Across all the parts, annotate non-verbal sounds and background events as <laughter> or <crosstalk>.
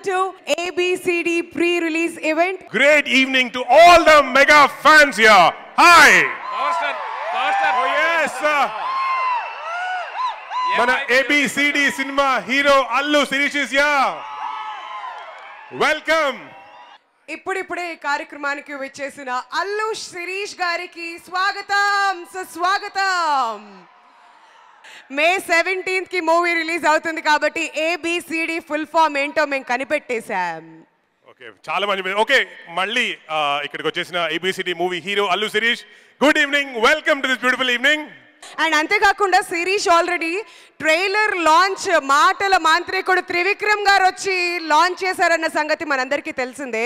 welcome to ABCD pre-release event. Great evening to all the mega fans here. Hi. Pastor, Pastor. Oh yes. మన A B C D cinema hero Allu Sirish is yeah welcome ఇప్పుడిప్పుడే ఈ కార్యక్రమానికి వచ్చేసిన అల్లు శిరీష్ గారికి స్వాగతం సుస్వాగతం మే సెవెంటీన్త్కి మూవీ రిలీజ్ అవుతుంది కాబట్టి ఏబిసిడి ఫుల్ ఫామ్ ఏంటో మేము కనిపెట్టేశాం ఓకే చాలా మంచి ఓకే మళ్ళీ ఇక్కడికి వచ్చేసిన A B C D movie hero Allu Sirish good evening welcome to this beautiful evening and అంతేకాకుండా శిరీష్ ఆల్రెడీ ట్రైలర్ లాంచ్ మాటల మాంత్రికుడు త్రివిక్రమ్ గారు వచ్చి లాంచ్ చేశారన్న సంగతి మనందరికీ తెలిసిందే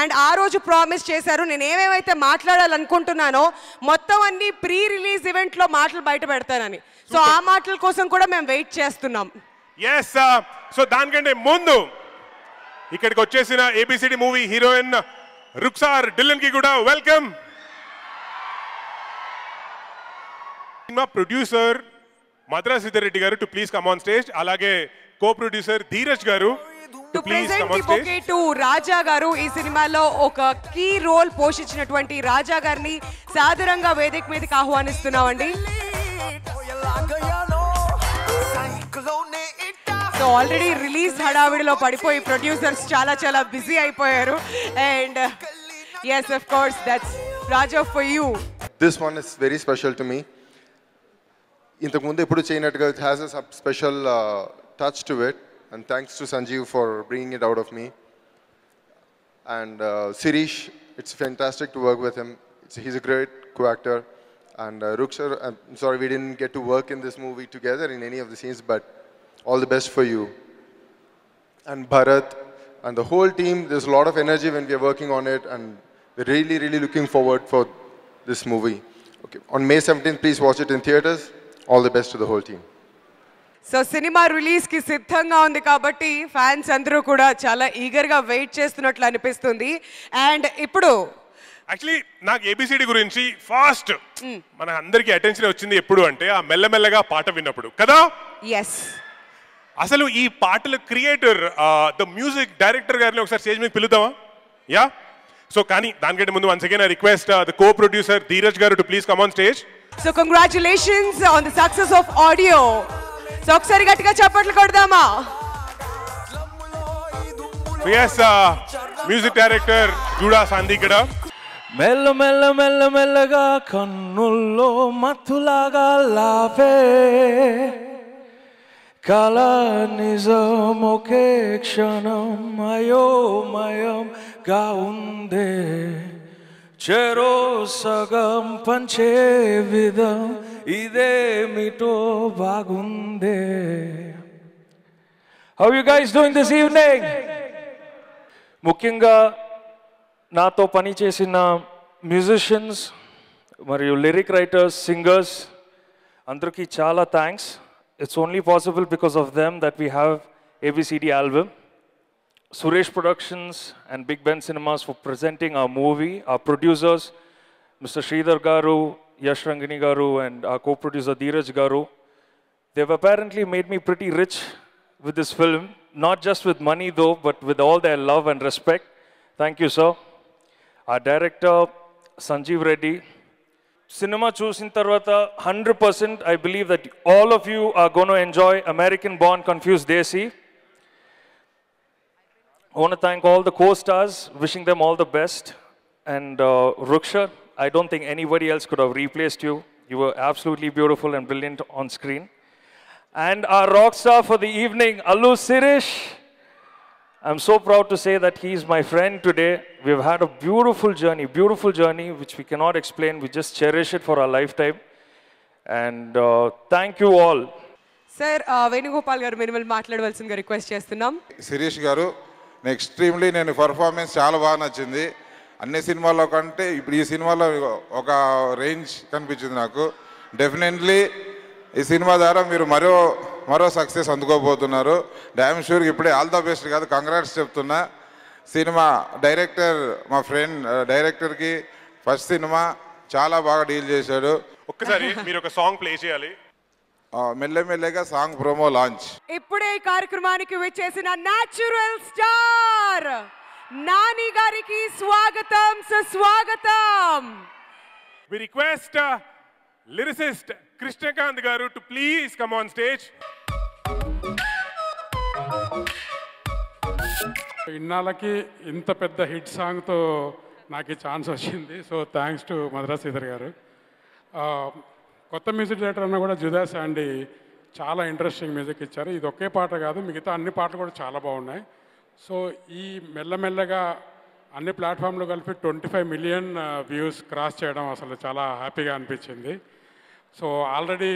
అండ్ ఆ రోజు ప్రామిస్ చేశారు నేను ఏమేమైతే మాట్లాడాలనుకుంటున్నానో మొత్తం అన్ని ప్రీ రిలీజ్ ఈవెంట్లో మాటలు బయట పెడతానని సో ఆ మాటల కోసం కూడా మేము వెయిట్ చేస్తున్నాం ఎస్ సో దానికంటే ముందు ఇక్కడికి వచ్చేసిన A B C D movie heroine Ruksar Dhillon కి కూడా welcome cinema producer Madras Reddy గారు to please come on stage అలాగే కో ప్రొడ్యూసర్ ధీరజ్ గారు టు రాజా గారు ఈ సినిమాలో ఒక కీ రోల్ పోషించినటువంటి రాజా గారిని సాదరంగా వేదిక మీదకి ఆహ్వానిస్తున్నామండి సో ఆల్రెడీ రిలీజ్ హడావిడిలో పడిపోయి ప్రొడ్యూసర్స్ చాలా చాలా బిజీ అయిపోయారు and yes of course that's Raja for you this one is very special to me ఇంతకుముందు ఎప్పుడు చేయనట్టుగా it has a special touch to it and thanks to Sanjeev for bringing it out of me and Sirish it's fantastic to work with him it's he's a great co actor And uh, Rukshar, I'm uh, sorry we didn't get to work in this movie together in any of the scenes, but all the best for you. And Bharat and the whole team, there's a lot of energy when we are working on it, and we're really, really looking forward for this movie. Okay. On May 17th, please watch it in theaters. All the best to the whole team. So cinema so cinema రిలీజ్కి సిద్ధంగా ఉంది కాబట్టి fans అందరూ కూడా చాలా ఈగర్గా wait చేస్తున్నట్లు అనిపిస్తుంది and ఇప్పుడు యాక్చువల్లీ నాకు ఏబిసిడి గురించి ఫాస్ట్ మన అందరికి అటెన్షన్ వచ్చింది ఎప్పుడు అంటే ఆ మెల్లమెల్లగా పాట విన్నప్పుడు కదా ఎస్ అసలు ఈ పాటల క్రియేటర్ ద మ్యూజిక్ డైరెక్టర్ గారిని ఒకసారి స్టేజ్ మీద పిలుద్దామా యా సో కానీ దానికంటే ముందు once again request the co producer Dheeraj గారు to please come on stage so congratulations on the success of audio so ఒకసారి గట్టిగా చప్పట్లు కొడదామా yes music director Judah Sandhy ఇక్కడ మెల్ల మెల్ల మెల్ల మెల్లగా కన్నుల్లో మత్తులాగా లాపే కల నిజం ఒకే క్షణం గా ఉందే చెరో సగం పంచే విధం ఇదే మిటో బాగుందే how you guys doing this evening ముఖ్యంగా నాతో పనిచేసిన మ్యూజిషియన్స్ మరియు లిరిక్ రైటర్స్ సింగర్స్ అందరికీ చాలా thanks it's only possible because of them that we have A B C D album Suresh Productions and Big Ben Cinemas for presenting ఆ మూవీ ఆ ప్రొడ్యూసర్స్ మిస్టర్ శ్రీధర్ గారు యష్ రంగిణి గారు అండ్ ఆ కో ప్రొడ్యూసర్ ధీరజ్ గారు దేవ్ apparently made me pretty rich with this film not just with money though but with all the love and respect thank you sir Our director ఆ director Sanjeev Reddy cinema 100%. I believe that all of you are going to enjoy American-born Confused Desi. I want to thank all the co-stars, wishing them all the best. And uh, Ruksha, I don't think anybody else could have replaced you. You were absolutely beautiful and brilliant on screen. And our rock star for the evening, Alu Sirish. I'm so proud to say that he is my friend today. We've had a beautiful journey, beautiful journey, which we cannot explain. We just cherish it for our lifetime. And uh, thank you all. Sir Venugopal గారు మీరు మాట్లాడవలసిందిగా request చేస్తున్నాం శిరీష్ గారు extremely నేను performance చాలా బాగా నచ్చింది అన్ని సినిమాల్లో కంటే ఇప్పుడు ఈ సినిమాలో ఒక రేంజ్ కనిపించింది నాకు డెఫినెట్లీ ఈ సినిమా ద్వారా మీరు మరో మరో సక్సెస్ అందుకోబోతున్నారు డ్యామ్ షూర్ ఇప్పుడే ఆల్ ద బెస్ట్ కాదు కంగ్రాట్స్ చెప్తున్నా సినిమా డైరెక్టర్ మా ఫ్రెండ్ డైరెక్టర్కి ఫస్ట్ సినిమా చాలా బాగా డీల్ చేశాడు ఒక్కసారి మీరు ఒక సాంగ్ ప్లే చేయాలి మెల్లమెల్లగా సాంగ్ ప్రోమో లాంచ్ ఇప్పుడే ఈ కార్యక్రమానికి వచ్చేసిన న్యాచురల్ స్టార్ నాని గారికి స్వాగతం సుస్వాగతం వి రిక్వెస్ట్ లిరిసిస్ట్ కృష్ణకాంత్ గారు to please come on stage ఇన్నాళ్ళకి ఇంత పెద్ద హిట్ సాంగ్తో నాకు ఛాన్స్ వచ్చింది సో థ్యాంక్స్ టు మద్రాస్ ఇదర్ గారు కొత్త మ్యూజిక్ డైరెక్టర్ అన్న కూడా జుదా అండి చాలా ఇంట్రెస్టింగ్ మ్యూజిక్ ఇచ్చారు ఇది ఒకే పాట కాదు మిగతా అన్ని పాటలు కూడా చాలా బాగున్నాయి సో ఈ మెల్లమెల్లగా అన్ని ప్లాట్ఫామ్లు కలిపి twenty five million views cross చేయడం అసలు చాలా హ్యాపీగా అనిపించింది సో ఆల్రెడీ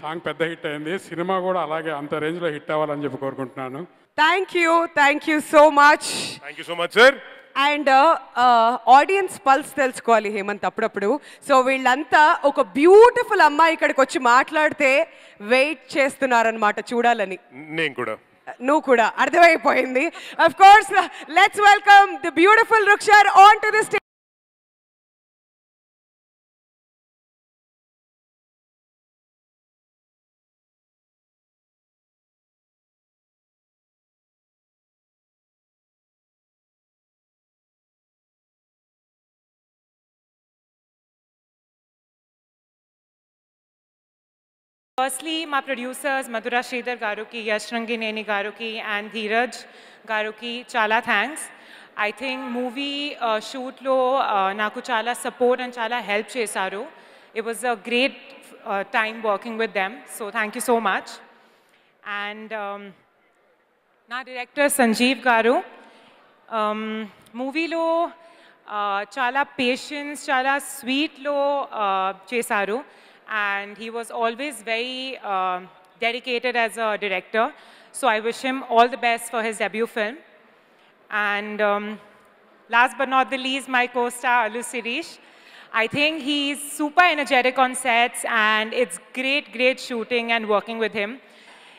సాంగ్ పెద్ద హిట్ అయింది సినిమా కూడా అలాగే అంత రేంజ్ లో హిట్ అవ్వాలని చెప్పి కోరుకుంటున్నాను thank you thank you so much thank you so much sir and audience pulse తెలుసుకోవాలి హేమంత్ అప్పుడప్పుడు సో వీళ్ళంతా ఒక బ్యూటిఫుల్ అమ్మాయి ఇక్కడికి వచ్చి మాట్లాడితే వెయిట్ చేస్తున్నారనమాట చూడాలని నేను కూడా నువ్వు కూడా అర్థమైపోయింది of course let's welcome the beautiful Rukshar on to the Firstly, my producers Madhura Sridhar Garuki, Yash Rangineni Garuki, and Dheeraj Garuki, chala thanks. I think movie uh, shoot lo uh, naku chala support and chala help chesaru. It was a great uh, time working with them, so thank you so much. And um, na director Sanjeev Garu, um, movie lo uh, chala patience, chala sweet lo uh, chesaru. and he was always very uh, dedicated as a director. So I wish him all the best for his debut film. And um, last but not the least, my co-star Alu Sirish. I think he's super energetic on sets and it's great, great shooting and working with him.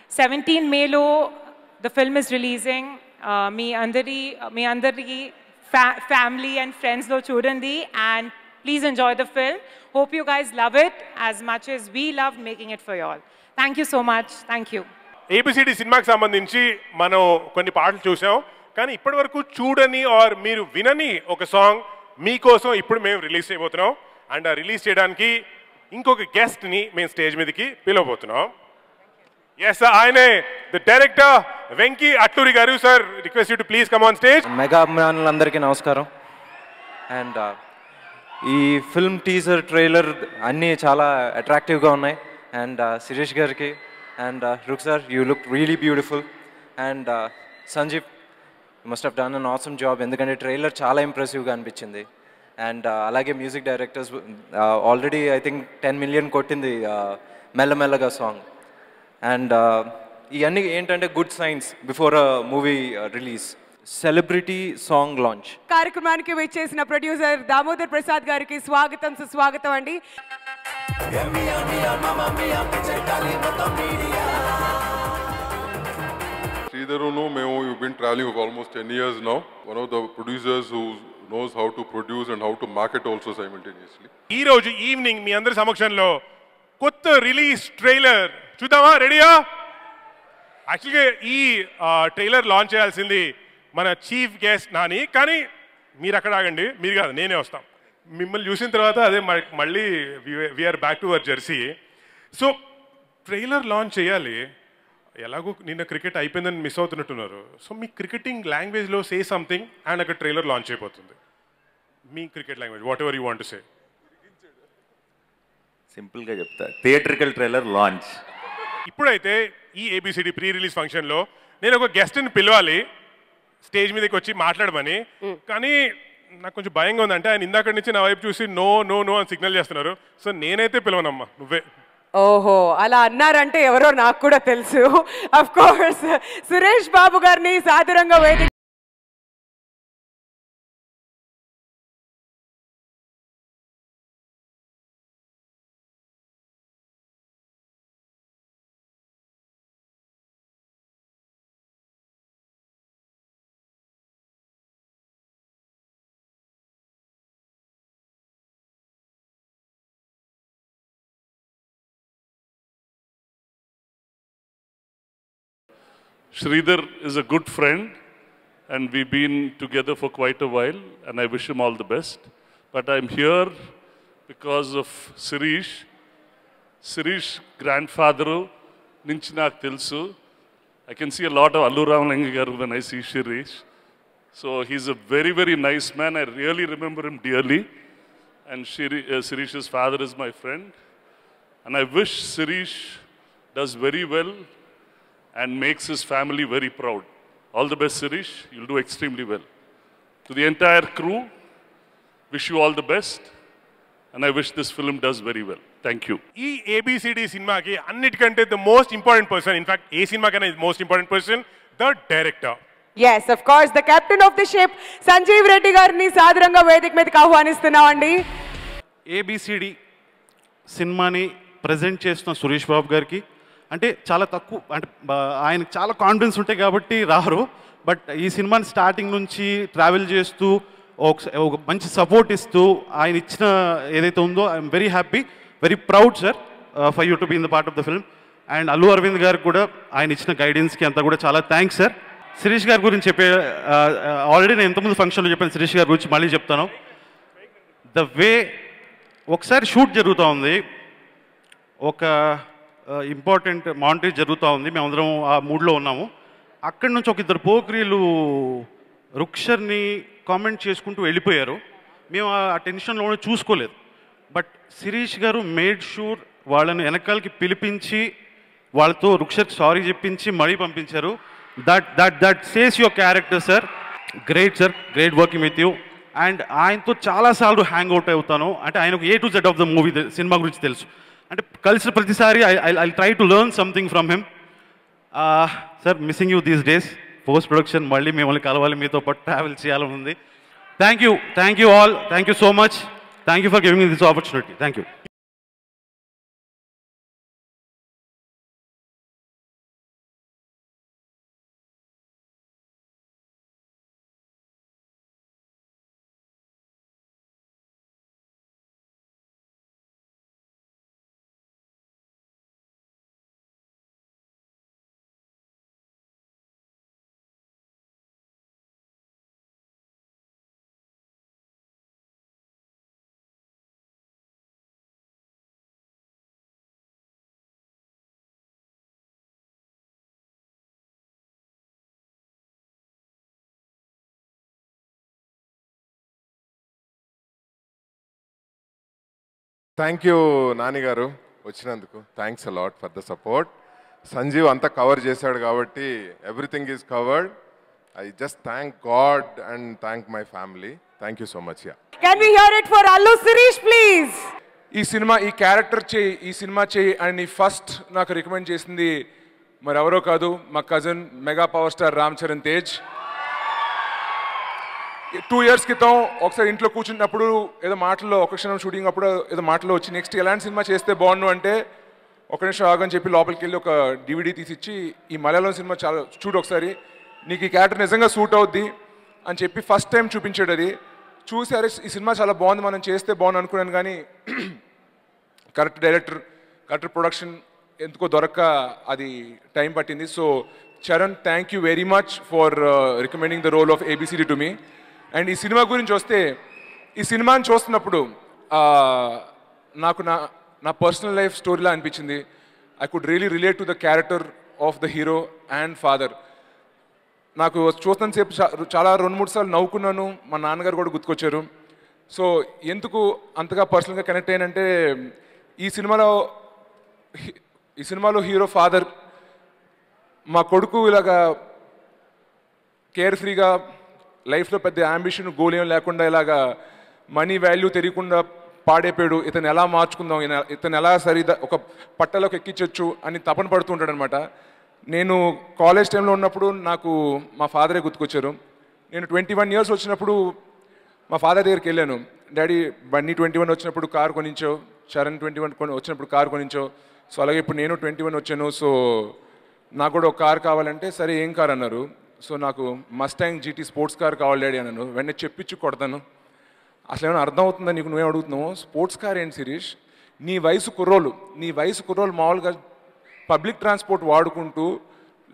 17 Melo, the film is releasing. Uh, me andari, uh, me andari, fa family and friends lo chudandi and Please enjoy the film. Hope you guys love it as much as we love making it for you all. Thank you so much. Thank you. A B C D సినిమాకి సంబంధించి మనం కొన్ని పాటలు చూసాం కానీ ఇప్పటి వరకు చూడని ఆర్ మీరు వినని ఒక సాంగ్ మీకోసం ఇప్పుడు మేము రిలీజ్ చేయబోతున్నాం అండ్ ఆ రిలీజ్ చేయడానికి ఇంకొక గెస్ట్ని మేము స్టేజ్ మీదకి పిలవబోతున్నాం ఎస్ ఆయనే ద డైరెక్టర్ వెంకీ అట్లూరి గారు sir request you to please come on stage mega అభిమానులందరికీ నమస్కారం అండ్ ఈ ఫిల్మ్ టీజర్ ట్రైలర్ అన్నీ చాలా అట్రాక్టివ్గా ఉన్నాయి అండ్ శిరీష్ uh, గారికి and Rukshar you look really beautiful and Sanjeev must have done an awesome job ఎందుకంటే ట్రైలర్ చాలా ఇంప్రెసివ్గా అనిపించింది అండ్ uh, అలాగే music directors already I think ten million కొట్టింది uh, మెల్లమెల్లగా సాంగ్ అండ్ ఇవన్నీ ఏంటంటే good signs before movie release celebrity song launch కార్యక్రమానికి వచ్చేసిన ప్రొడ్యూసర్ దామోదర్ ప్రసాద్ గారికి స్వాగతం సుస్వాగతం అండి శ్రీధరును మేము you been traveling for almost ten years now one of the producers who knows how to produce and how to market also simultaneously ఈ రోజు ఈవినింగ్ మీ అందరి సమక్షంలో కొత్త రిలీజ్ ట్రైలర్ చూద్దామా రెడీయా యాక్చువల్గా ఈ ట్రైలర్ లాంచ్ చేయాల్సింది మన చీఫ్ గెస్ట్ నాని కానీ మీరు అక్కడ ఆగండి మీరు కాదు నేనే వస్తాం మిమ్మల్ని చూసిన తర్వాత అదే మళ్ళీ we're back to our Jersey so trailer launch చేయాలి ఎలాగో నిన్న క్రికెట్ అయిపోయిందని మిస్ అవుతున్నట్టున్నారు సో మీ క్రికెటింగ్ లాంగ్వేజ్లో సే సంథింగ్ అండ్ అక్కడ ట్రైలర్ లాంచ్ అయిపోతుంది మీ cricket language whatever you want say సింపుల్గా చెప్తా థియేట్రికల్ ట్రైలర్ లాంచ్ ఇప్పుడైతే ఈ ఏబిసిడి ప్రీ రిలీజ్ ఫంక్షన్లో నేను ఒక గెస్ట్ని పిలవాలి స్టేజ్ మీదకి వచ్చి మాట్లాడమని కానీ నాకు కొంచెం భయంగా ఉంది అంటే ఆయన ఇందాక నుంచి నా వైపు చూసి నో నో నో అని సిగ్నల్ చేస్తున్నారు సో నేనైతే పిలవనమ్మా నువ్వే ఓహో అలా అన్నారంటే ఎవరో నాకు కూడా తెలుసు అఫ్ కోర్స్ సురేష్ బాబు గారిని సాదరంగా వేదిక Sridhar is a good friend, and we've been together for quite a while, and I wish him all the best. But I'm here because of Sirish. Sirish grandfather, Ninchinak Tilsu. I can see a lot of Allu Ramalingagar when I see Sirish. So he's a very, very nice man. I really remember him dearly. And uh, Sirish's father is my friend. And I wish Sirish does very well and makes his family very proud. All the best, Sirish. You'll do extremely well. To the entire crew, wish you all the best and I wish this film does very well thank you ఈ ABCD సినిమాకి అన్నిటికంటే the most important person in fact ఏ సినిమా కన్నా most important person the director yes of course the captain of the ship Sanjeev Reddy గారిని సాదరంగా వేదిక మీదకి ఆహ్వానిస్తున్నామండి ఏబిసిడి సినిమాని ప్రజెంట్ చేస్తున్న సురేష్ బాబు గారికి అంటే చాలా తక్కువ అంటే ఆయనకు చాలా కాన్ఫిడెన్స్ ఉంటాయి కాబట్టి రారు బట్ ఈ సినిమాని స్టార్టింగ్ నుంచి ట్రావెల్ చేస్తూ ఒక మంచి సపోర్ట్ ఇస్తూ ఆయన ఇచ్చిన ఏదైతే ఉందో I'm very happy very proud sir for you to be in the part of the film and Allu Aravind గారు కూడా ఆయన ఇచ్చిన గైడెన్స్కి అంతా కూడా చాలా థ్యాంక్స్ సార్ శిరీష్ గారి గురించి చెప్పే ఆల్రెడీ uh, uh, నేను ఎంతమంది ఫంక్షన్లో చెప్పాను శిరీష్ గారి గురించి మళ్ళీ చెప్తాను ద వే ఒకసారి షూట్ జరుగుతూ ఉంది ఒక ఇంపార్టెంట్ మానిటరీ జరుగుతూ ఉంది మేమందరం ఆ మూడ్లో ఉన్నాము అక్కడి నుంచి ఒక ఇద్దరు పోక్రీలు రుక్షర్ని కామెంట్ చేసుకుంటూ వెళ్ళిపోయారు మేము ఆ టెన్షన్లోనే చూసుకోలేదు బట్ శిరీష్ గారు మేడ్ షూర్ వాళ్ళను వెనకాలకి పిలిపించి వాళ్ళతో రుక్షర్కి సారీ చెప్పించి మరీ పంపించారు that that that says your character sir great sir great working with you and ఆయనతో చాలాసార్లు హ్యాంగ్ అవుట్ అవుతాను అంటే ఆయనకు A to Z of the movie సినిమా గురించి తెలుసు అంటే కలిసిన ప్రతిసారి I I try to learn something from him sir missing you these days post production మళ్ళీ మిమ్మల్ని కలవాలి మీతో పాటు ట్రావెల్ చేయాలని ఉంది thank you thank you all thank you so much thank you for giving this opportunity thank you thank you గారు వచ్చినందుకు thanks a lot for the support Sanjeev అంతా కవర్ చేశాడు కాబట్టి everything is covered I just thank God and thank my family thank you so much yeah can hear it for Allu please ఈ సినిమా ఈ character చేయి ఈ సినిమా చేయి అండ్ ఈ ఫస్ట్ నాకు రికమెండ్ చేసింది మరెవరో కాదు మా cousin mega power star Ram Charan Tej two years క్రితం ఒకసారి ఇంట్లో కూర్చున్నప్పుడు ఏదో మాటల్లో ఒక క్షణం షూటింగ్ అప్పుడు ఏదో మాటలో వచ్చి నెక్స్ట్ ఎలాంటి సినిమా చేస్తే బాగుండు అంటే ఒక నిమిషం ఆగని చెప్పి లోపలికి వెళ్ళి ఒక డివిడీ తీసిచ్చి ఈ మలయాళం సినిమా చాలా చూడు ఒకసారి నీకు ఈ క్యారెక్టర్ నిజంగా సూట్ అవుద్ది అని చెప్పి ఫస్ట్ టైం చూపించాడు అది చూసి అరే ఈ సినిమా చాలా బాగుంది మనం చేస్తే బాగుంది అనుకున్నాను కానీ కరెక్ట్ డైరెక్టర్ కరెక్ట్ ప్రొడక్షన్ ఎందుకో దొరక్క అది టైం పట్టింది so Charan thank you very much for recommending the role of ABCD to me and ఈ సినిమా గురించి వస్తే ఈ సినిమాని చూస్తున్నప్పుడు నాకు నా నా పర్సనల్ లైఫ్ స్టోరీలా అనిపించింది I could really relate to the character of the hero and father నాకు చూస్తున్న సేపు చాలా రెండు మూడు సార్లు నవ్వుకున్నాను మా నాన్నగారు కూడా గుర్తుకొచ్చారు సో ఎందుకు అంతగా పర్సనల్గా కనెక్ట్ అయ్యానంటే ఈ సినిమాలో ఈ సినిమాలో హీరో ఫాదర్ మా కొడుకు ఇలాగా కేర్ ఫ్రీగా లైఫ్లో పెద్ద ఆంబిషన్ గోల్ ఏం లేకుండా ఇలాగా మనీ వాల్యూ తెలియకుండా పాడైపోయాడు ఇతను ఎలా మార్చుకుందాం ఇతను ఎలా సరిదా ఒక పట్టలోకి ఎక్కించవచ్చు అని తపన పడుతుంటాడు అనమాట నేను కాలేజ్ టైంలో ఉన్నప్పుడు నాకు మా ఫాదరే గుర్తుకొచ్చారు నేను ట్వంటీ వన్ ఇయర్స్ వచ్చినప్పుడు మా ఫాదర్ దగ్గరికి వెళ్ళాను డాడీ బన్నీ ట్వంటీ వన్ వచ్చినప్పుడు కారు కొనించో చరణ్ ట్వంటీ వన్ వచ్చినప్పుడు కారు కొనించో సో అలాగే ఇప్పుడు నేను ట్వంటీ వన్ వచ్చాను సో నాకు కూడా ఒక కారు కావాలంటే సరే ఏం కారు అన్నారు సో నాకు మస్టాంగ్ జీటీ స్పోర్ట్స్ కార్ కావాలి డాడీ అన్నాను వెంటనే చెప్పించి కొడతాను అసలు ఏమైనా అర్థమవుతుందా నీకు నువ్వే అడుగుతున్నావు స్పోర్ట్స్ కార్ ఏంటి శిరీష్ నీ వయసు కుర్రోలు నీ వయసు కుర్రోలు మామూలుగా పబ్లిక్ ట్రాన్స్పోర్ట్ వాడుకుంటూ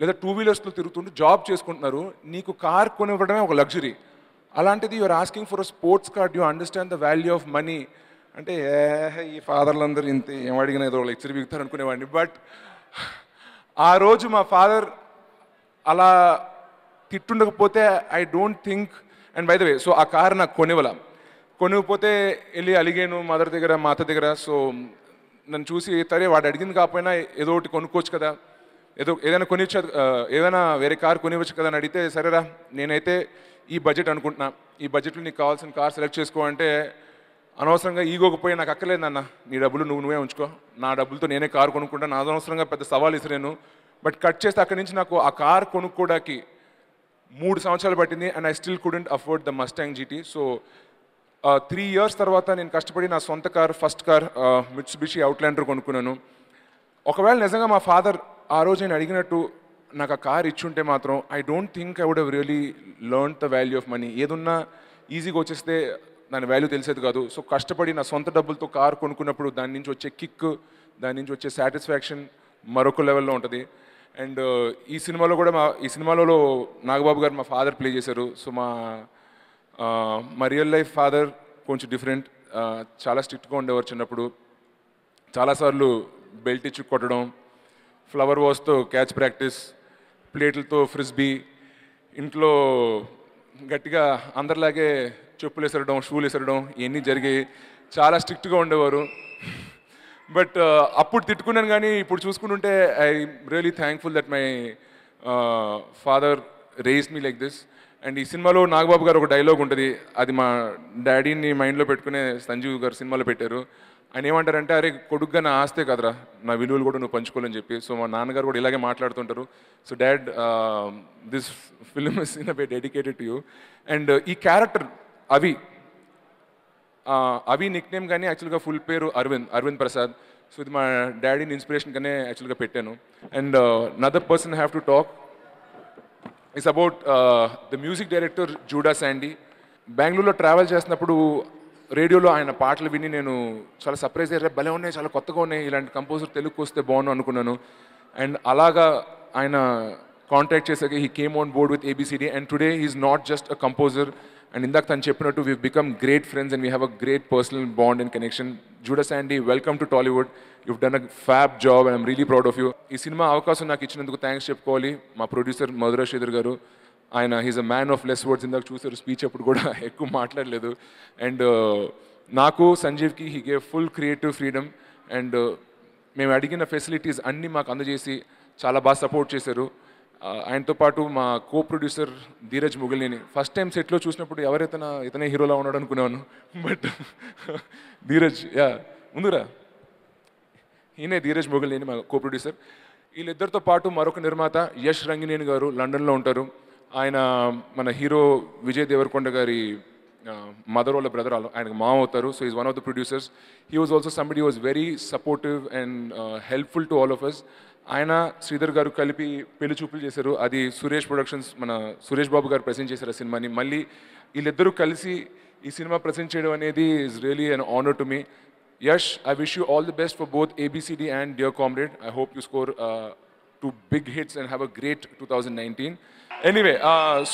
లేదా టూ వీలర్స్లో తిరుగుతుంటూ జాబ్ చేసుకుంటున్నారు నీకు కార్ కొనివ్వడమే ఒక లగ్జరీ అలాంటిది you're asking for a sports car you understand the value of money అంటే ఈ ఫాదర్లందరూ ఇంత ఏం అడిగినా ఏదో లెక్చర్ బిగుతారు అనుకునేవాడిని బట్ ఆ రోజు మా ఫాదర్ అలా తిట్టుండకపోతే I don't think and by the way so ఆ కార్ నాకు కొనివల కొనివ్వపోతే వెళ్ళి అలిగాను మదర్ దగ్గర మా అత్త దగ్గర సో నన్ను చూసి తరే వాడు అడిగింది కాకపోయినా ఏదో ఒకటి కొనుక్కోవచ్చు కదా ఏదో ఏదైనా కొనిచ్చు ఏదైనా వేరే కార్ కొనివ్వచ్చు కదా అని అడిగితే సరేరా నేనైతే ఈ బడ్జెట్ అనుకుంటున్నా ఈ బడ్జెట్లో నీకు కావాల్సిన కార్ సెలెక్ట్ చేసుకో అంటే అనవసరంగా ఈగోకపోయి నాకు అక్కర్లేదు అన్న నీ డబ్బులు నువ్వు నువ్వే ఉంచుకో నా డబ్బులతో నేనే కార్ కొనుక్కుంటా నా అనవసరంగా పెద్ద సవాల్ ఇసిరాను బట్ కట్ చేస్తే అక్కడి నుంచి నాకు ఆ కార్ కొనుక్కోడానికి మూడు సంవత్సరాలు పట్టింది and I still couldn't afford the Mustang GT so three years తర్వాత నేను కష్టపడి నా సొంత కార్ ఫస్ట్ కార్ మిట్స్ బిషి అవుట్లాండర్ కొనుక్కున్నాను ఒకవేళ నిజంగా మా ఫాదర్ ఆ రోజు నేను అడిగినట్టు నాకు ఆ కార్ ఇచ్చుంటే మాత్రం I don't think I would have really learn the value of money ఏదున్నా ఈజీగా వచ్చేస్తే దాని వాల్యూ తెలిసేది కాదు సో కష్టపడి నా సొంత డబ్బులతో కార్ కొనుక్కున్నప్పుడు దాని నుంచి వచ్చే కిక్ దాని నుంచి వచ్చే సాటిస్ఫాక్షన్ మరొక లెవెల్లో ఉంటుంది అండ్ ఈ సినిమాలో కూడా మా ఈ సినిమాలో నాగబాబు గారు మా ఫాదర్ ప్లే చేశారు సో మా మా రియల్ లైఫ్ ఫాదర్ కొంచెం డిఫరెంట్ చాలా స్ట్రిక్ట్గా ఉండేవారు చిన్నప్పుడు చాలాసార్లు బెల్ట్ ఇచ్చి కొట్టడం ఫ్లవర్ వాస్తో క్యాచ్ ప్రాక్టీస్ ప్లేట్లతో ఫ్రిస్బీ ఇంట్లో గట్టిగా అందరిలాగే చెప్పులు వేసరడం షూలు వేసరడం ఇవన్నీ జరిగాయి చాలా స్ట్రిక్ట్గా ఉండేవారు బట్ అప్పుడు తిట్టుకున్నాను కానీ ఇప్పుడు చూసుకుంటుంటే I really thankful that my father raised me like this and ఈ సినిమాలో నాగబాబు గారు ఒక డైలాగ్ ఉంటుంది అది మా డాడీని మైండ్లో పెట్టుకునే సంజీవ్ గారు సినిమాలో పెట్టారు ఆయన ఏమంటారంటే అరే కొడుగ్గా నా ఆస్తే కదరా నా విలువలు కూడా నువ్వు పంచుకోవాలని చెప్పి సో మా నాన్నగారు కూడా ఇలాగే మాట్లాడుతుంటారు so dad this film is in a way dedicated to you and ఈ క్యారెక్టర్ అవి అవి నిక్ నేమ్ కానీ యాక్చువల్గా ఫుల్ పేరు అరవింద్ అరవింద్ ప్రసాద్ సో ఇది మా డాడీని ఇన్స్పిరేషన్గానే యాక్చువల్గా పెట్టాను and another person have to talk it's about the music director Judah Sandy బెంగళూరులో ట్రావెల్ చేసినప్పుడు రేడియోలో ఆయన పాటలు విని నేను చాలా సర్ప్రైజ్ అయ్యారు భలే ఉన్నాయి చాలా కొత్తగా ఉన్నాయి ఇలాంటి కంపోజర్ తెలుగుకు వస్తే బాగుండు అనుకున్నాను అండ్ అలాగా ఆయన కాంటాక్ట్ చేసాక he came on board with ABCD and today is not just a composer and ఇందాక తను చెప్పినట్టు we become great friends and we have a great personal bond and connection Judah అండి welcome to Tollywood you've done a fab job I'm really proud of you ఈ సినిమా అవకాశం నాకు ఇచ్చినందుకు thanks చెప్పుకోవాలి మా ప్రొడ్యూసర్ మధురా శ్రీధర్ గారు ఆయన he's a man of less words ఇందాక చూసారు స్పీచ్ అప్పుడు కూడా <laughs> ఎక్కువ మాట్లాడలేదు అండ్ uh, నాకు సంజీవ్కి he gave full creative freedom and మేము అడిగిన ఫెసిలిటీస్ అన్నీ మాకు అందజేసి చాలా బాగా సపోర్ట్ చేశారు ఆయనతో పాటు మా కో ప్రొడ్యూసర్ ధీరజ్ ముగిలిని ఫస్ట్ టైం సెట్లో చూసినప్పుడు ఎవరైతే ఇతనే హీరోలా ఉన్నాడు అనుకునేవాను బట్ <laughs> ధీరజ్ యా ఉందిరా ఈయనే ధీరజ్ ముగిలిని మా కో ప్రొడ్యూసర్ వీళ్ళిద్దరితో పాటు మరొక నిర్మాత యష్ రంగినేని గారు లండన్లో ఉంటారు ఆయన మన హీరో విజయ్ దేవరకొండ గారి మదర్ వాళ్ళ బ్రదర్ వాళ్ళు ఆయనకు మామ అవుతారు so is one of the producers he was also somebody was very supportive and helpful to all of us ఆయన శ్రీధర్ గారు కలిపి పెళ్లి చూపులు చేశారు అది సురేష్ ప్రొడక్షన్స్ మన సురేష్ బాబు గారు ప్రజెంట్ చేశారు ఆ సినిమాని మళ్ళీ వీళ్ళిద్దరూ కలిసి ఈ సినిమా ప్రజెంట్ చేయడం అనేది is really an honour to me Yash I wish you all the best for both ABCD and Dear Comrade I hope you score two big hits and have a great two thousand nineteen anyway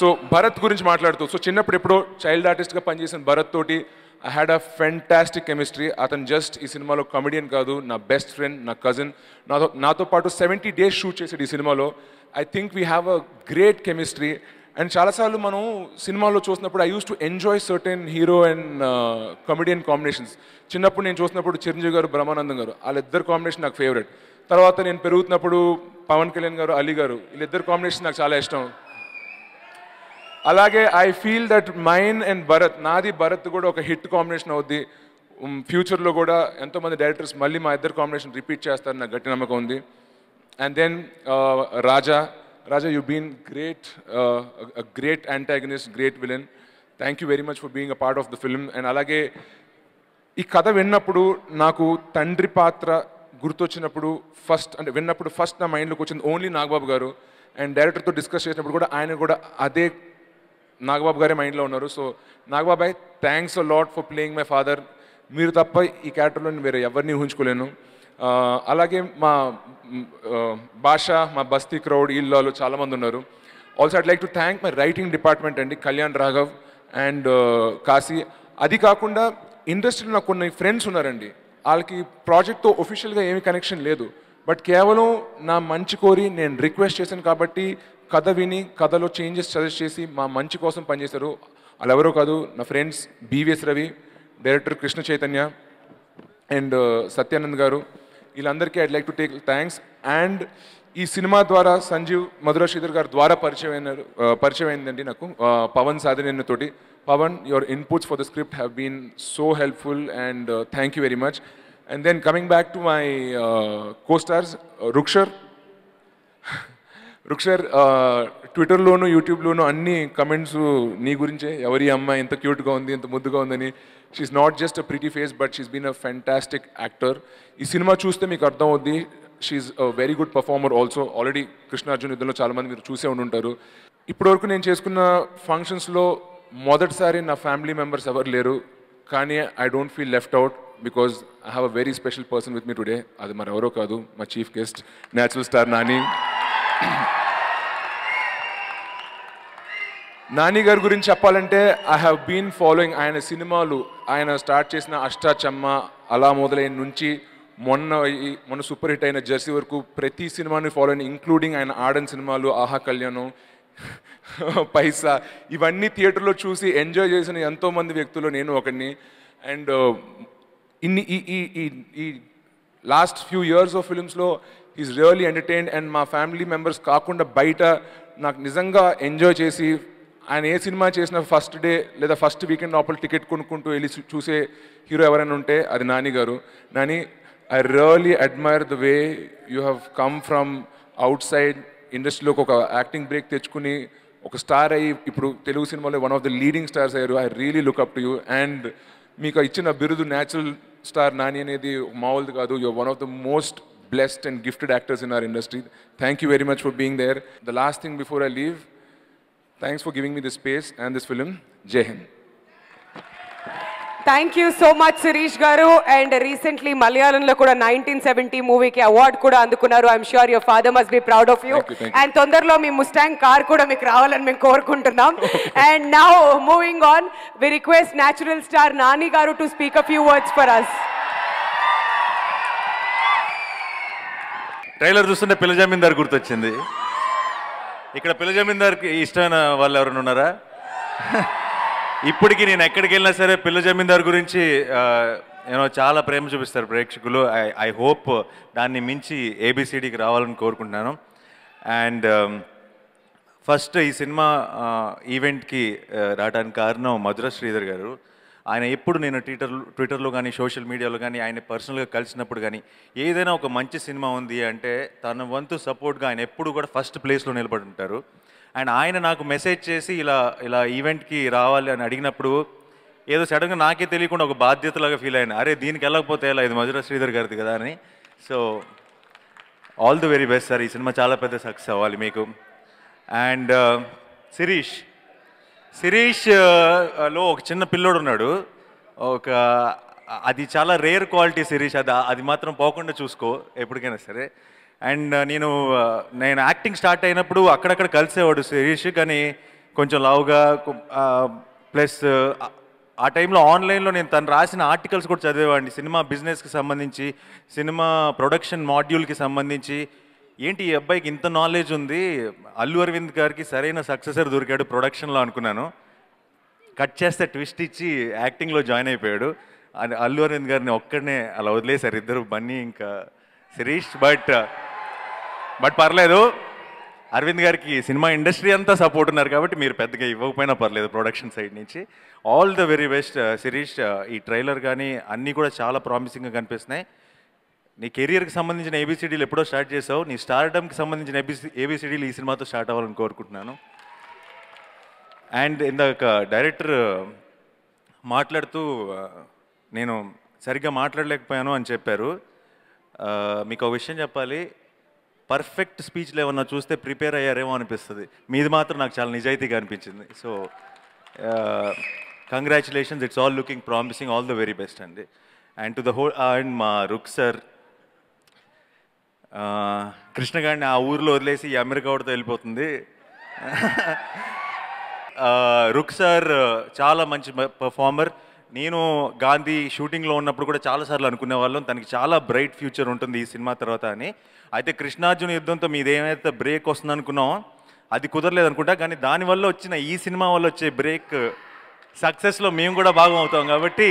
so Bharath గురించి మాట్లాడుతూ so చిన్నప్పుడు ఎప్పుడో child ఆర్టిస్ట్గా పనిచేసిన భరత్ తోటి I had a fantastic chemistry అతను just ఈ సినిమాలో కమెడియన్ కాదు నా బెస్ట్ ఫ్రెండ్ నా కజిన్ నాతో నాతో పాటు సెవెంటీ డేస్ షూట్ చేసాడు ఈ సినిమాలో I think we have a great chemistry and చాలాసార్లు మనం సినిమాలో చూసినప్పుడు I use to enjoy certain hero and comedian combinations చిన్నప్పుడు నేను చూసినప్పుడు చిరంజీవి గారు బ్రహ్మానందం గారు వాళ్ళిద్దరు కాంబినేషన్ నాకు ఫేవరెట్ తర్వాత నేను పెరుగుతున్నప్పుడు పవన్ కళ్యాణ్ గారు అలీ గారు వీళ్ళిద్దరు కాంబినేషన్ నాకు చాలా ఇష్టం అలాగే I feel that mine and Bharath నాది భరత్ కూడా ఒక హిట్ కాంబినేషన్ అవుద్ది ఫ్యూచర్లో కూడా ఎంతోమంది డైరెక్టర్స్ మళ్ళీ మా ఇద్దరు కాంబినేషన్ రిపీట్ చేస్తారని నాకు గట్టి నమ్మకం ఉంది and then Raja Raja you been great great antagonist great villain thank you very much for being a part of the film and అలాగే ఈ కథ విన్నప్పుడు నాకు తండ్రి పాత్ర గుర్తొచ్చినప్పుడు ఫస్ట్ అంటే విన్నప్పుడు ఫస్ట్ నా మైండ్లోకి వచ్చింది ఓన్లీ నాగబాబు గారు అండ్ డైరెక్టర్తో డిస్కస్ చేసినప్పుడు కూడా ఆయన కూడా అదే నాగబాబు గారే మైండ్లో ఉన్నారు so Nagababai thanks lot for playing my father మీరు తప్ప ఈ క్యారెక్టర్లో వేరే ఎవరిని ఊహించుకోలేను అలాగే మా భాష మా బస్తీ క్రౌడ్ వీళ్ళు చాలామంది ఉన్నారు also I'd like to thank my writing department అండి కళ్యాణ్ రాఘవ్ అండ్ కాశీ అది కాకుండా ఇండస్ట్రీలో నాకు కొన్ని ఫ్రెండ్స్ ఉన్నారండి వాళ్ళకి ప్రాజెక్ట్తో ఒఫీషియల్గా ఏమి కనెక్షన్ లేదు బట్ కేవలం నా మంచి కోరి నేను రిక్వెస్ట్ చేశాను కాబట్టి కథ విని కథలో చేంజెస్ సజెస్ట్ చేసి మా మంచి కోసం పనిచేశారు వాళ్ళు ఎవరో కాదు నా friends BVS Ravi director Krishna Chaitanya and Satyanand గారు వీళ్ళందరికీ I'd like to take thanks and ఈ సినిమా ద్వారా సంజీవ్ మధుర శ్రీధర్ గారి ద్వారా పరిచయం అయినారు పరిచయం అయిందండి నాకు పవన్ తోటి Pavan your inputs for the script have been so helpful and thank you very much and then coming back to my costars Rukshar Rukshar ట్విట్టర్లోను యూట్యూబ్లోను అన్ని కమెంట్స్ నీ గురించే ఎవరి అమ్మాయి ఎంత క్యూట్గా ఉంది ఎంత ముద్దుగా ఉందని she's not just a pretty face but she's been a fantastic actor ఈ సినిమా చూస్తే మీకు అర్థం అవుద్ది she's a very good performer also already Krishnarjuna యుద్ధంలో చాలామంది మీరు చూసే ఉండుంటారు ఇప్పటివరకు నేను చేసుకున్న ఫంక్షన్స్లో మొదటిసారి నా ఫ్యామిలీ మెంబర్స్ ఎవరు లేరు కానీ I don't feel left out because I have a very special person with me today అది మరి ఎవరో కాదు మా chief guest natural star Nani Nani గారి గురించి చెప్పాలంటే ఐ హ్యావ్ బీన్ ఫాలోయింగ్ ఆయన సినిమాలు ఆయన స్టార్ట్ చేసిన అష్టా చెమ్మ అలా మొదలైన నుంచి మొన్న మొన్న సూపర్ హిట్ అయిన జెర్సీ వరకు ప్రతి సినిమాని ఫాలో అయిన ఇంక్లూడింగ్ ఆయన ఆడన్ సినిమాలు ఆహా కళ్యాణం <laughs> పైసా ఇవన్నీ థియేటర్లో చూసి ఎంజాయ్ చేసిన ఎంతోమంది వ్యక్తులు నేను ఒకరిని అండ్ ఇన్ని ఈ ఈ ఈ ఈ లాస్ట్ ఫ్యూ ఇయర్స్ ఆఫ్ ఫిలిమ్స్లో ఈజ్ రియల్లీ ఎంటర్టైన్ అండ్ మా ఫ్యామిలీ మెంబర్స్ కాకుండా బయట నాకు నిజంగా ఎంజాయ్ చేసి ఆయన ఏ సినిమా చేసిన ఫస్ట్ డే లేదా ఫస్ట్ వీకెండ్ లోపల టికెట్ కొనుక్కుంటూ వెళ్ళి చూసే హీరో ఎవరైనా ఉంటే అది నాని గారు Nani I really admire the way you have come from outside ఇండస్ట్రీలోకి ఒక యాక్టింగ్ బ్రేక్ తెచ్చుకుని ఒక స్టార్ అయ్యి ఇప్పుడు తెలుగు సినిమాలో one of the leading stars అయ్యారు I really look up to you and Mika, మీకు ఇచ్చిన బిరుదు న్యాచురల్ స్టార్ నాని అనేది మామూలుది You're one of the most blessed and gifted actors in our industry. Thank you very much for being there. The last thing before I leave, thanks for giving me this space and this film. Jehan. Thank you so much Sirish గారు and recently మలయాళంలో కూడా nineteen seventy మూవీకి award కూడా అందుకున్నారు I'm sure your father must be proud of you and తొందరలో మీ Mustang car కూడా మీకు రావాలని మేము కోరుకుంటున్నాం and now moving on we request natural star Nani గారు to speak a few words for us trailer చూస్తుంటే పిల్ల జమీందార్ గుర్తొచ్చింది ఇక్కడ పిల్ల జమీందార్కి ఇష్టమైన వాళ్ళు ఎవరైనా ఉన్నారా ఇప్పటికీ నేను ఎక్కడికి వెళ్ళినా సరే పిల్ల జమీందారు గురించి నేను చాలా ప్రేమ చూపిస్తారు ప్రేక్షకులు ఐ ఐ హోప్ దాన్ని మించి ఏబిసిడికి రావాలని కోరుకుంటున్నాను అండ్ ఫస్ట్ um, ఈ సినిమా ఈవెంట్కి రావడానికి కారణం మధుర శ్రీధర్ గారు ఆయన ఎప్పుడు నేను ట్విట్టర్ ట్విట్టర్లో కానీ సోషల్ మీడియాలో కానీ ఆయన పర్సనల్గా కలిసినప్పుడు కానీ ఏదైనా ఒక మంచి సినిమా ఉంది అంటే తన వంతు సపోర్ట్గా ఆయన ఎప్పుడు కూడా ఫస్ట్ ప్లేస్లో నిలబడి ఉంటారు అండ్ ఆయన నాకు మెసేజ్ చేసి ఇలా ఇలా ఈవెంట్కి రావాలి అని అడిగినప్పుడు ఏదో సడన్గా నాకే తెలియకుండా ఒక బాధ్యతలాగా ఫీల్ అయినా అరే దీనికి వెళ్ళకపోతే ఇది మధుర శ్రీధర్ గారిది కదా అని so all the very best sir ఈ సినిమా చాలా పెద్ద సక్సెస్ అవ్వాలి మీకు and uh, Sirish Sirish uh, లో ఒక చిన్న పిల్లోడు ఉన్నాడు ఒక అది చాలా రేర్ క్వాలిటీ శిరీష్ అది అది మాత్రం పోకుండా చూసుకో ఎప్పటికైనా సరే అండ్ నేను నేను యాక్టింగ్ స్టార్ట్ అయినప్పుడు అక్కడక్కడ కలిసేవాడు శిరీష్ కానీ కొంచెం లవ్గా ప్లస్ ఆ టైంలో ఆన్లైన్లో నేను తను రాసిన ఆర్టికల్స్ కూడా చదివేవాడిని సినిమా బిజినెస్కి సంబంధించి సినిమా ప్రొడక్షన్ మాడ్యూల్కి సంబంధించి ఏంటి ఈ అబ్బాయికి ఇంత నాలెడ్జ్ ఉంది అల్లు అరవింద్ గారికి సరైన సక్సెసర్ దొరికాడు ప్రొడక్షన్లో అనుకున్నాను కట్ చేస్తే ట్విస్ట్ ఇచ్చి యాక్టింగ్లో జాయిన్ అయిపోయాడు అల్లు అరవింద్ గారిని ఒక్కడనే అలా వదిలేశారు ఇద్దరు బన్నీ ఇంకా శిరీష్ బట్ బట్ పర్లేదు అరవింద్ గారికి సినిమా ఇండస్ట్రీ అంతా సపోర్ట్ ఉన్నారు కాబట్టి మీరు పెద్దగా ఇవ్వకపోయినా పర్లేదు ప్రొడక్షన్ సైడ్ నుంచి all the very best Sirish ఈ ట్రైలర్ కానీ అన్నీ కూడా చాలా ప్రామిసింగ్గా కనిపిస్తున్నాయి నీ కెరియర్కి సంబంధించిన ఏబిసిడీలు ఎప్పుడో స్టార్ట్ చేసావు నీ స్టార్డమ్కి సంబంధించిన ఏబిసి ఏబిసిడీలు ఈ సినిమాతో స్టార్ట్ అవ్వాలని కోరుకుంటున్నాను అండ్ ఇందాక డైరెక్టర్ మాట్లాడుతూ uh, నేను సరిగ్గా మాట్లాడలేకపోయాను అని చెప్పారు uh, మీకు ఒక విషయం చెప్పాలి పర్ఫెక్ట్ స్పీచ్లు ఏమన్నా చూస్తే ప్రిపేర్ అయ్యారేమో అనిపిస్తుంది మీది మాత్రం నాకు చాలా నిజాయితీగా అనిపించింది so congratulations it's all looking promising all the very best అండి and to the whole and మా రుక్ సార్ uh, కృష్ణగాడిని ఆ ఊర్లో వదిలేసి అమెరికా ఒకటితో వెళ్ళిపోతుంది <laughs> uh, రుక్ సార్ uh, చాలా మంచి పర్ఫార్మర్ నేను గాంధీ షూటింగ్లో ఉన్నప్పుడు కూడా చాలాసార్లు అనుకునేవాళ్ళం తనకి చాలా బ్రైట్ ఫ్యూచర్ ఉంటుంది ఈ సినిమా తర్వాత అని అయితే కృష్ణార్జున యుద్ధంతో మీద ఏమైతే బ్రేక్ వస్తుంది అనుకున్నాం అది కుదరలేదు అనుకుంటా కానీ దానివల్ల వచ్చిన ఈ సినిమా వల్ల వచ్చే బ్రేక్ సక్సెస్లో మేము కూడా భాగం అవుతాం కాబట్టి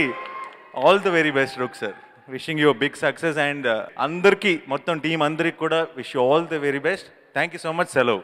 ఆల్ ది వెరీ బెస్ట్ రుక్ sir wishing you big success and అందరికీ మొత్తం టీం అందరికి కూడా wish all the very best thank you so much సెలవు